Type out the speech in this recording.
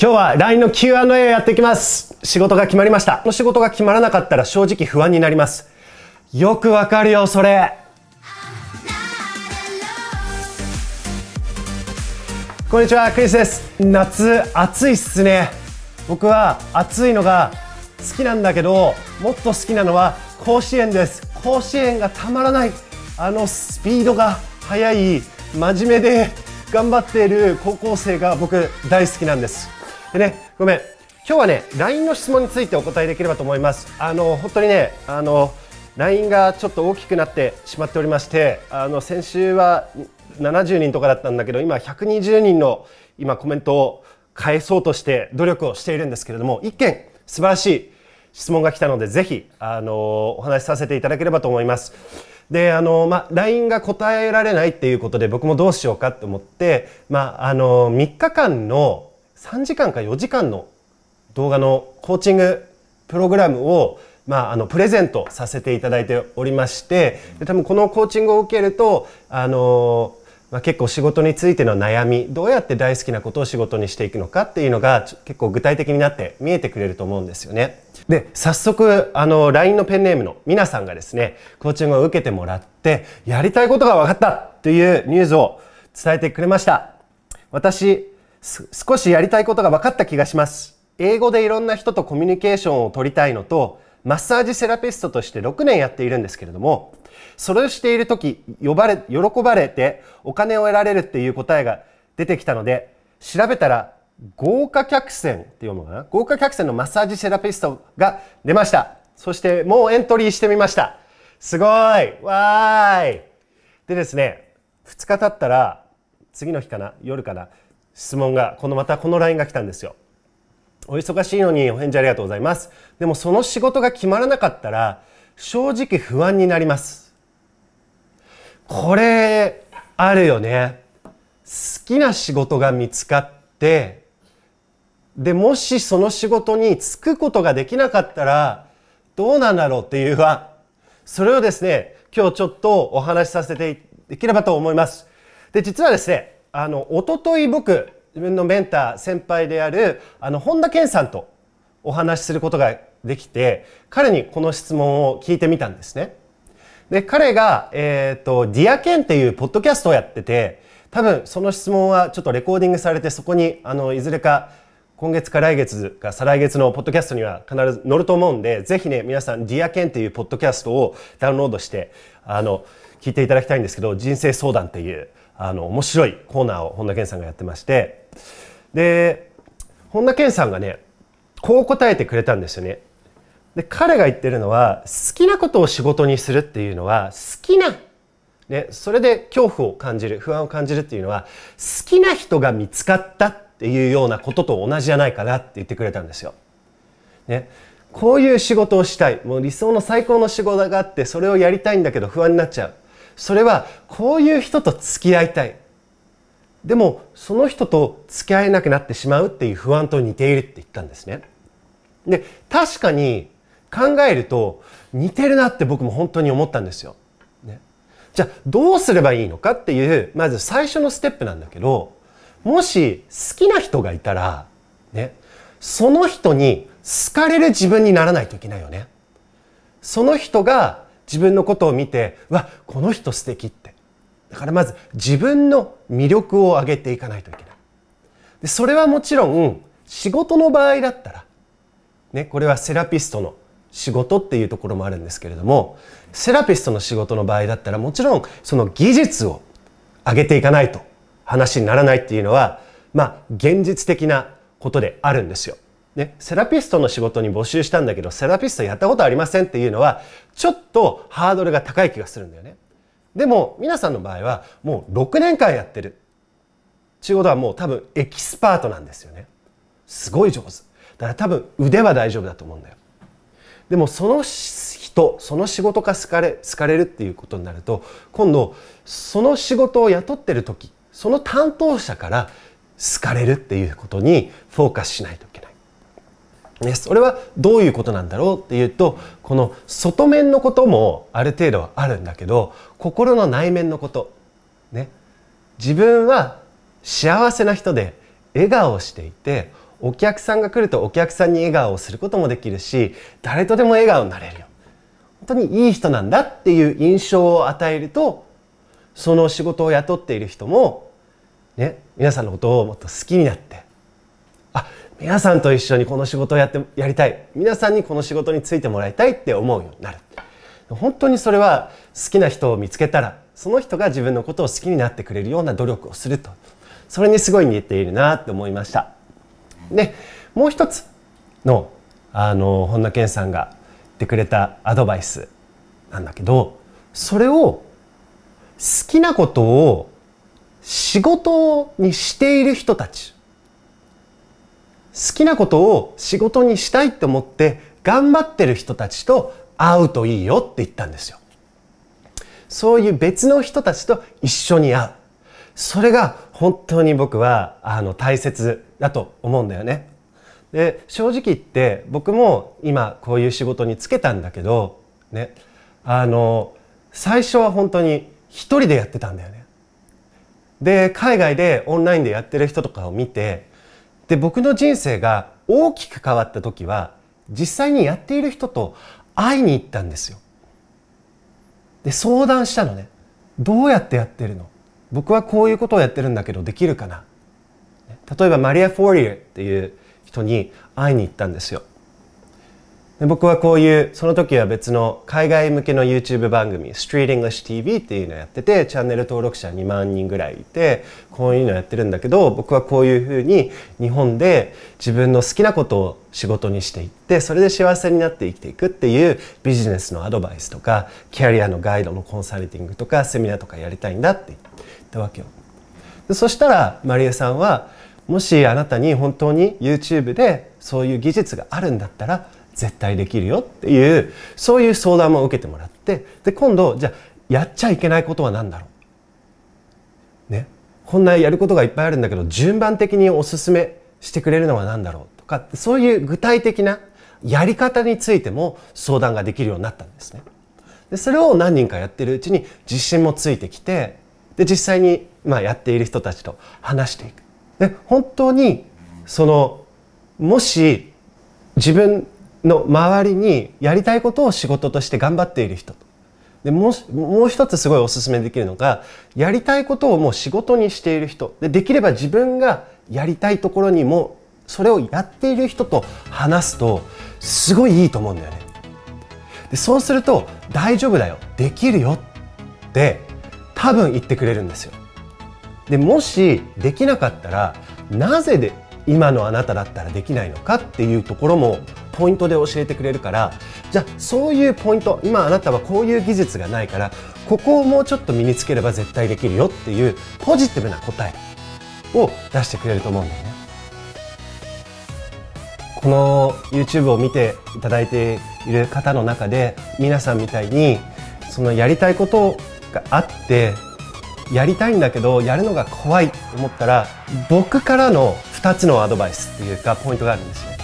今日は LINE の Q&A をやっていきます。仕事が決まりました。この仕事が決まらなかったら正直不安になります。よくわかるよ、それ。こんにちは、クリスです。夏、暑いっすね。僕は暑いのが好きなんだけど、もっと好きなのは甲子園です。甲子園がたまらない。あのスピードが速い、真面目で頑張っている高校生が僕大好きなんです。でね、ごめん。今日はね、LINE の質問についてお答えできればと思います。あの、本当にね、あの、LINE がちょっと大きくなってしまっておりまして、あの、先週は70人とかだったんだけど、今120人の今コメントを返そうとして努力をしているんですけれども、一件素晴らしい質問が来たので、ぜひ、あの、お話しさせていただければと思います。で、あの、まあ、LINE が答えられないっていうことで、僕もどうしようかと思って、まあ、あの、3日間の3時間か4時間の動画のコーチングプログラムを、まあ、あのプレゼントさせていただいておりましてで多分このコーチングを受けるとあのまあ、結構仕事についての悩みどうやって大好きなことを仕事にしていくのかっていうのが結構具体的になって見えてくれると思うんですよね。で早速あの LINE のペンネームの皆さんがですねコーチングを受けてもらってやりたいことが分かったというニュースを伝えてくれました。私す少しやりたいことが分かった気がします。英語でいろんな人とコミュニケーションを取りたいのと、マッサージセラピストとして6年やっているんですけれども、それをしている時、呼ばれ、喜ばれてお金を得られるっていう答えが出てきたので、調べたら、豪華客船って読むかな豪華客船のマッサージセラピストが出ました。そしてもうエントリーしてみました。すごいわーいでですね、2日経ったら、次の日かな夜かな質問が、このまたこの LINE が来たんですよ。お忙しいのにお返事ありがとうございます。でもその仕事が決まらなかったら、正直不安になります。これ、あるよね。好きな仕事が見つかって、で、もしその仕事に就くことができなかったら、どうなんだろうっていう不安。それをですね、今日ちょっとお話しさせていければと思います。で、実はですね、あのととい僕自分のメンター先輩であるあの本田健さんとお話しすることができて彼にこの質問を聞いてみたんですね。で彼が、えっ、ー、と「ディアケンっていうポッドキャストをやってて多分その質問はちょっとレコーディングされてそこにあのいずれか今月か来月か再来月のポッドキャストには必ず載ると思うんで、ぜひね、皆さん、ディアケンっていうポッドキャストをダウンロードして、あの、聞いていただきたいんですけど、人生相談っていう、あの面白いコーナーを本田健さんがやってましてで本田健さんがねこう答えてくれたんですよね。で彼が言ってるのは好きなことを仕事にするっていうのは好きな、ね、それで恐怖を感じる不安を感じるっていうのは好きな人が見つかったっていうようなことと同じじゃないかなって言ってくれたんですよ。ね、こういう仕事をしたいもう理想の最高の仕事があってそれをやりたいんだけど不安になっちゃう。それはこういう人と付き合いたいでもその人と付き合えなくなってしまうっていう不安と似ているって言ったんですねで確かに考えると似てるなって僕も本当に思ったんですよ、ね、じゃあどうすればいいのかっていうまず最初のステップなんだけどもし好きな人がいたらねその人に好かれる自分にならないといけないよねその人が自分のことを見てわこの人素敵ってだからまず自分の魅力を上げていかないといけないでそれはもちろん仕事の場合だったら、ね、これはセラピストの仕事っていうところもあるんですけれどもセラピストの仕事の場合だったらもちろんその技術を上げていかないと話にならないっていうのはまあ現実的なことであるんですよ。ね、セラピストの仕事に募集したんだけど、セラピストやったことありませんっていうのは、ちょっとハードルが高い気がするんだよね。でも、皆さんの場合は、もう6年間やってる。ちゅうことはもう多分エキスパートなんですよね。すごい上手。だから多分腕は大丈夫だと思うんだよ。でもその人、その仕事が好かれ、好かれるっていうことになると、今度、その仕事を雇ってる時、その担当者から好かれるっていうことにフォーカスしないと。です。それはどういうことなんだろうっていうとこの外面のこともある程度はあるんだけど心の内面のこと、ね、自分は幸せな人で笑顔をしていてお客さんが来るとお客さんに笑顔をすることもできるし誰とでも笑顔になれるよ本当にいい人なんだっていう印象を与えるとその仕事を雇っている人も、ね、皆さんのことをもっと好きになって皆さんと一緒にこの仕事をやってやりたい皆さんにこの仕事についてもらいたいって思うようになる本当にそれは好きな人を見つけたらその人が自分のことを好きになってくれるような努力をするとそれにすごい似ているなって思いましたでもう一つのあの本田健さんが言ってくれたアドバイスなんだけどそれを好きなことを仕事にしている人たち好きなことを仕事にしたいと思って頑張ってる人たちと会うといいよって言ったんですよ。そういう別の人たちと一緒に会う。それが本当に僕はあの大切だと思うんだよね。で正直言って僕も今こういう仕事に就けたんだけど、ね、あの最初は本当に一人でやってたんだよね。で海外でオンラインでやってる人とかを見てで僕の人生が大きく変わった時は実際にやっている人と会いに行ったんですよ。で相談したのね。どうやってやってるの僕はこういうことをやってるんだけどできるかな例えばマリア・フォーリエっていう人に会いに行ったんですよ。で僕はこういうその時は別の海外向けの YouTube 番組 Street English TV っていうのをやっててチャンネル登録者2万人ぐらいいてこういうのをやってるんだけど僕はこういうふうに日本で自分の好きなことを仕事にしていってそれで幸せになって生きていくっていうビジネスのアドバイスとかキャリアのガイドのコンサルティングとかセミナーとかやりたいんだって言ったわけよ。でそしたらまりえさんはもしあなたに本当に YouTube でそういう技術があるんだったら絶対できるよっていうそういう相談も受けてもらってで今度じゃあやっちゃいけないことは何だろうねこんなやることがいっぱいあるんだけど順番的におすすめしてくれるのは何だろうとかそういう具体的なやり方についても相談ができるようになったんですね。でそれを何人かやってるうちに自信もついてきてで実際にまあやっている人たちと話していく。で本当にそのもし自分の周りにやりたいことを仕事として頑張っている人でもうもう一つすごいおすすめできるのがやりたいことをもう仕事にしている人でできれば自分がやりたいところにもそれをやっている人と話すとすごいいいと思うんだよね。でそうすると「大丈夫だよできるよ」って多分言ってくれるんですよ。でもしできなかったらなぜで今のあなただったらできないのかっていうところもポイントで教えてくれるからじゃあそういうポイント今あなたはこういう技術がないからここをもうちょっと身につければ絶対できるよっていうポジティブな答えを出してくれると思うんだよね。この YouTube を見ていただいている方の中で皆さんみたいにそのやりたいことがあってやりたいんだけどやるのが怖いと思ったら僕からの2つのアドバイスっていうかポイントがあるんですよ